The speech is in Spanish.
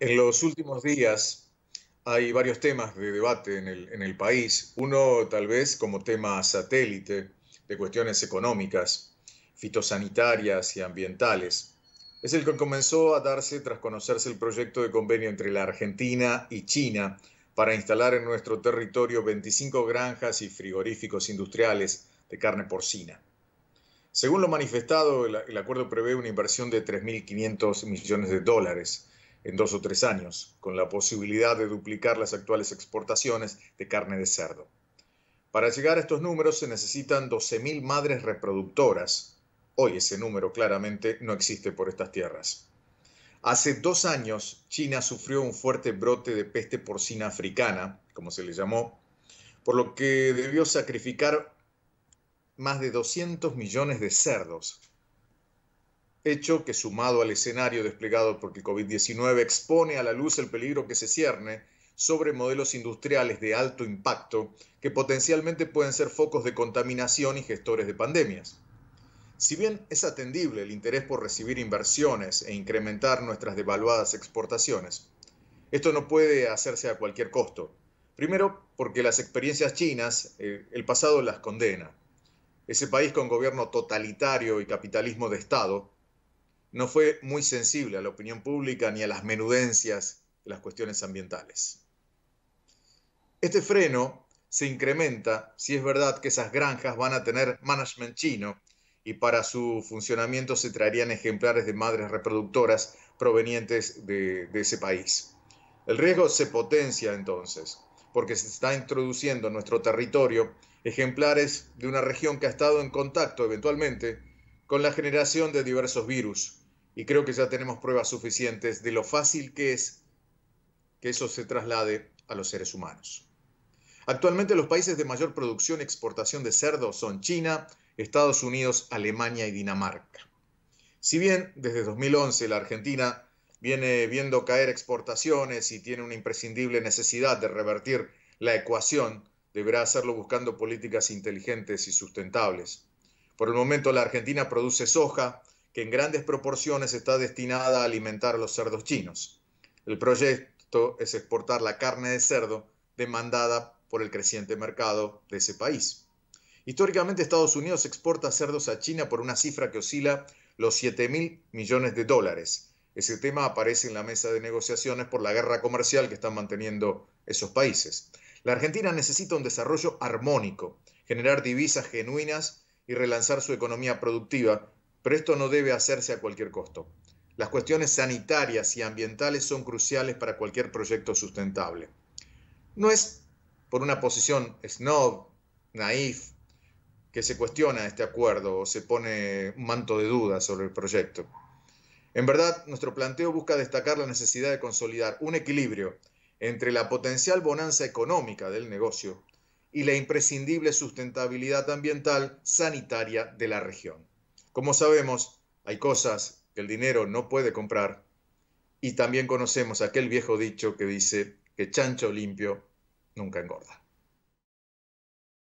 En los últimos días hay varios temas de debate en el, país. Uno tal vez como tema satélite de cuestiones económicas, fitosanitarias y ambientales. Es el que comenzó a darse tras conocerse el proyecto de convenio entre la Argentina y China para instalar en nuestro territorio 25 granjas y frigoríficos industriales de carne porcina. Según lo manifestado, el, el acuerdo prevé una inversión de 3.500 millones de dólares en dos o tres años, con la posibilidad de duplicar las actuales exportaciones de carne de cerdo. Para llegar a estos números se necesitan 12.000 madres reproductoras. Hoy ese número claramente no existe por estas tierras. Hace dos años, China sufrió un fuerte brote de peste porcina africana, como se le llamó, por lo que debió sacrificar más de 200 millones de cerdos hecho que sumado al escenario desplegado por el COVID-19 expone a la luz el peligro que se cierne sobre modelos industriales de alto impacto que potencialmente pueden ser focos de contaminación y gestores de pandemias. Si bien es atendible el interés por recibir inversiones e incrementar nuestras devaluadas exportaciones, esto no puede hacerse a cualquier costo. Primero, porque las experiencias chinas, eh, el pasado las condena. Ese país con gobierno totalitario y capitalismo de Estado no fue muy sensible a la opinión pública ni a las menudencias de las cuestiones ambientales. Este freno se incrementa si es verdad que esas granjas van a tener management chino y para su funcionamiento se traerían ejemplares de madres reproductoras provenientes de, ese país. El riesgo se potencia entonces, porque se está introduciendo en nuestro territorio ejemplares de una región que ha estado en contacto eventualmente con la generación de diversos virus, y creo que ya tenemos pruebas suficientes de lo fácil que es que eso se traslade a los seres humanos. Actualmente los países de mayor producción y exportación de cerdo son China, Estados Unidos, Alemania y Dinamarca. Si bien desde 2011 la Argentina viene viendo caer exportaciones y tiene una imprescindible necesidad de revertir la ecuación, deberá hacerlo buscando políticas inteligentes y sustentables. Por el momento la Argentina produce soja, que en grandes proporciones está destinada a alimentar a los cerdos chinos. El proyecto es exportar la carne de cerdo demandada por el creciente mercado de ese país. Históricamente Estados Unidos exporta cerdos a China por una cifra que oscila los 7 mil millones de dólares. Ese tema aparece en la mesa de negociaciones por la guerra comercial que están manteniendo esos países. La Argentina necesita un desarrollo armónico, generar divisas genuinas y relanzar su economía productiva pero esto no debe hacerse a cualquier costo. Las cuestiones sanitarias y ambientales son cruciales para cualquier proyecto sustentable. No es por una posición snob, naif, que se cuestiona este acuerdo o se pone un manto de duda sobre el proyecto. En verdad, nuestro planteo busca destacar la necesidad de consolidar un equilibrio entre la potencial bonanza económica del negocio y la imprescindible sustentabilidad ambiental sanitaria de la región. Como sabemos, hay cosas que el dinero no puede comprar y también conocemos aquel viejo dicho que dice que chancho limpio nunca engorda.